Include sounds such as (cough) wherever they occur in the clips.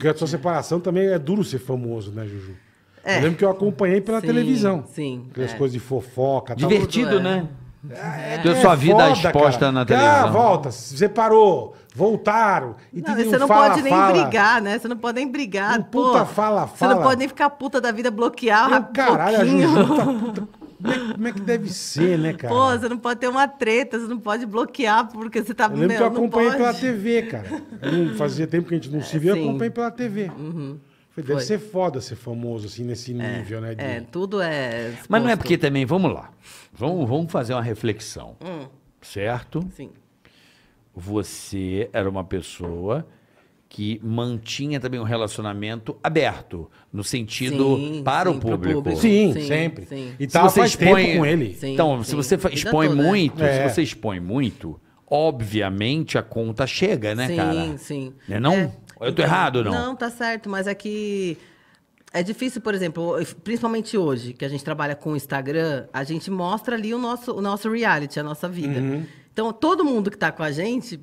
Porque a sua separação também é duro ser famoso, né, Juju? É. Eu lembro que eu acompanhei pela sim, televisão. Sim. Aquelas é. coisas de fofoca. Divertido, tal. né? É, Deu é sua vida foda, exposta cara. na televisão. Ah, volta, separou, voltaram. E não, você não fala, pode nem fala. brigar, né? Você não pode nem brigar. Um puta pô, fala, fala. Você não pode nem ficar puta da vida bloquear. Eu, um caralho, pouquinho. a Juju tá (laughs) puta como é, como é, que deve ser, né, cara? Pô, você não pode ter uma treta, você não pode bloquear porque você tá... Eu lembro que eu acompanhei pela TV, cara. fazia tempo que a gente não se via, eu acompanhei pela TV. Uhum. Foi, deve Foi. ser foda ser famoso, assim, nesse é, nível, é, né? De... É, tudo é... Exposto. Mas não é porque também, vamos lá. Vamos, vamos fazer uma reflexão, hum. certo? Sim. Você era uma pessoa que mantinha também um relacionamento aberto, no sentido sim, para sim, o público. público. Sim, sim, sempre. Sim. E tá, se você expõe com ele. então, se você expõe toda, muito, é. se você expõe muito, obviamente a conta chega, né, cara? Sim, sim. Né não é não? É, Eu tô errado não? Não, tá certo, mas é que é difícil, por exemplo, principalmente hoje, que a gente trabalha com o Instagram, a gente mostra ali o nosso, o nosso reality, a nossa vida. Uhum. Então, todo mundo que tá com a gente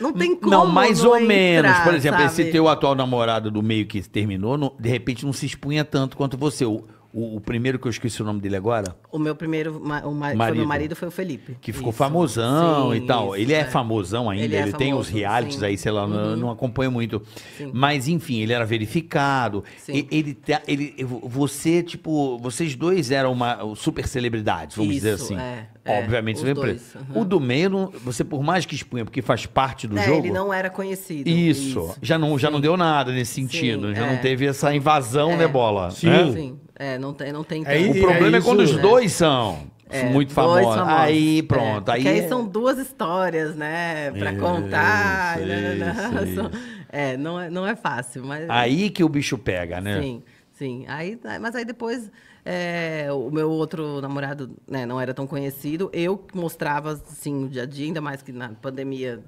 não tem como. Não, mais não ou entrar, menos. Por exemplo, sabe? esse teu atual namorado do meio que terminou, não, de repente não se expunha tanto quanto você. O, o, o, primeiro que eu esqueci o nome dele agora? O meu primeiro o ma marido. meu marido foi o Felipe. Que ficou isso. famosão sim, e tal. Isso, ele é, é, famosão ainda, ele, é ele famoso, tem os realities sim. aí, sei lá, uhum. não, não acompanho muito. Sim. Mas enfim, ele era verificado. Ele, tá, ele, ele, você, tipo, vocês dois eram uma super celebridades, vamos isso, dizer assim. É. É, Obviamente, você lembra. Uhum. O do meio, você por mais que expunha, porque faz parte do é, jogo. Ele não era conhecido. Isso. isso. Já, não, já não deu nada nesse sentido. Sim, já é. não teve essa invasão, né, bola? Sim. Né? Sim. É, não tem, não tem. É, o problema é, é quando os né? dois são. É, muito famosa. famosos. Aí, pronto. É, aí, aí são duas histórias, né? Pra isso, contar. Isso, não, não, não. Isso. É, não é, não é fácil, mas. Aí que o bicho pega, né? Sim. Sim, aí, mas aí depois é, o meu outro namorado né, não era tão conhecido. Eu mostrava assim o dia a dia, ainda mais que na pandemia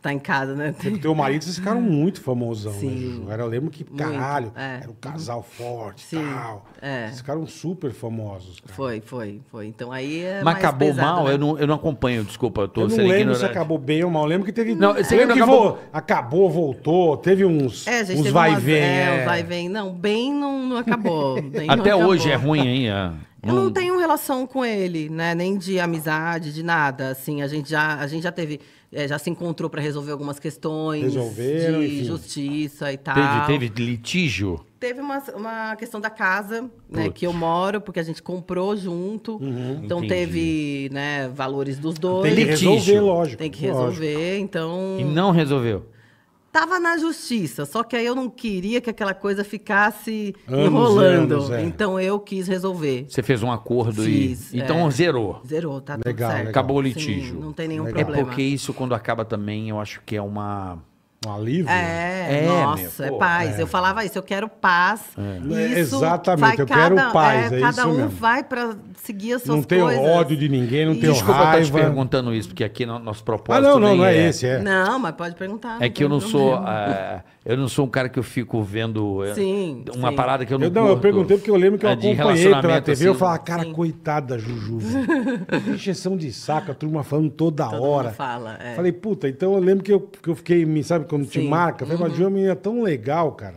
tá em casa, né? É, o teu marido, vocês ficaram (laughs) muito famosão, né, Sim. né, Juju? Era, eu lembro que, caralho, é. era um casal forte e tal. É. Vocês ficaram super famosos. Cara. Foi, foi, foi. Então aí é Mas acabou pesado, mal? Né? Eu, não, eu não acompanho, desculpa. Eu, tô eu não lembro ignorante. se acabou bem ou mal. Eu lembro que teve... Não, Você lembro que acabou... acabou, voltou, teve uns, é, uns vai e vem. É, é, vai vem. Não, bem não, não acabou. (laughs) Até não hoje é ruim, hein? (laughs) Eu não tenho relação com ele, né? Nem de amizade, de nada. Assim, a gente já, a gente já teve, é, já se encontrou para resolver algumas questões Resolveram, de enfim. justiça e tal. Teve, teve litígio? Teve uma, uma questão da casa, né? Que eu moro, porque a gente comprou junto. Uhum, então entendi. teve, né? Valores dos dois. Tem que resolver, lógico. Tem que resolver, lógico. então. E não resolveu. Tava na justiça, só que aí eu não queria que aquela coisa ficasse anos, enrolando. Anos, é. Então eu quis resolver. Você fez um acordo Fiz, e. Então é. Então zerou. Zerou, tá legal, tudo certo. Legal. Acabou o litígio. Sim, não tem nenhum legal. problema. É porque isso, quando acaba também, eu acho que é uma um alívio? Né? É, é nossa, meu, é paz. É. Eu falava isso, eu quero paz. É. Exatamente, eu cada, quero paz. É, é cada um mesmo. vai para seguir as suas não coisas. Não tenho ódio de ninguém, não tenho Desculpa raiva. Desculpa estar te perguntando isso, porque aqui no, nosso ah, propósito. Ah, não, não, não é, é, esse. É. Não, mas pode perguntar. É que eu não sou. Uh, eu não sou um cara que eu fico vendo eh, sim, uma sim. parada que eu não eu, não, eu perguntei porque eu lembro que eu é, acompanhei pela TV. Assim, eu falava, cara, sim. coitada, Juju. Injeção (laughs) de saco, a turma falando toda Todo hora. Fala, Falei, puta, então eu lembro que eu, que eu fiquei, sabe quando te marca. Uhum. Foi uma é tão legal, cara.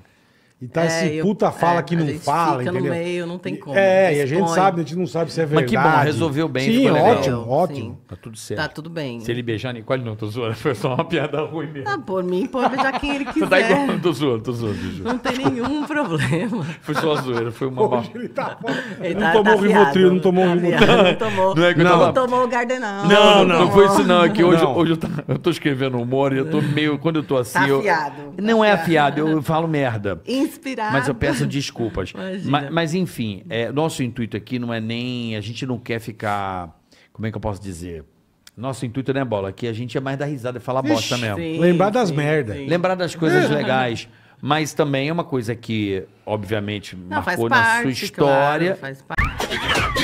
E então, tá é, esse puta eu, fala é, que não fala, fica entendeu? no meio, não tem como. É, expõe. e a gente sabe, a gente não sabe se é verdade. Mas que bom, resolveu bem. Sim, ótimo, ótimo. Sim. Tá tudo certo. Tá tudo bem. Se ele beijar a Nicole, não, tô zoando. (laughs) Foi só uma piada ruim mesmo. Ah, por mim, pode beijar quem ele (laughs) tá quiser. tá igual, tô zoando, tô zoando. Não tem nenhum (laughs) problema. Foi só zoeira, foi uma... Hoje ele tá... Ele não tá, tomou tá Rivotril, não tomou tá Rivotril. Não tomou, não, não tomou é o Gardenal. Não, não, não, foi isso não. É que hoje, hoje tá- eu, tô escrevendo humor e eu tô meio... Quando eu tô tá assim... Tá afiado. Não é afiado, eu falo merda inspirado. Mas eu peço desculpas. (laughs) Mas, mas, enfim, é, nosso intuito aqui não é nem. A gente não quer ficar. Como é que eu posso dizer? Nosso intuito, né, Bola? Que a gente é mais dar risada e falar bosta mesmo. Sim, Lembrar das merdas. Lembrar das coisas (laughs) legais. Mas também é uma coisa que, obviamente, não, marcou parte, na sua história. Claro, faz parte.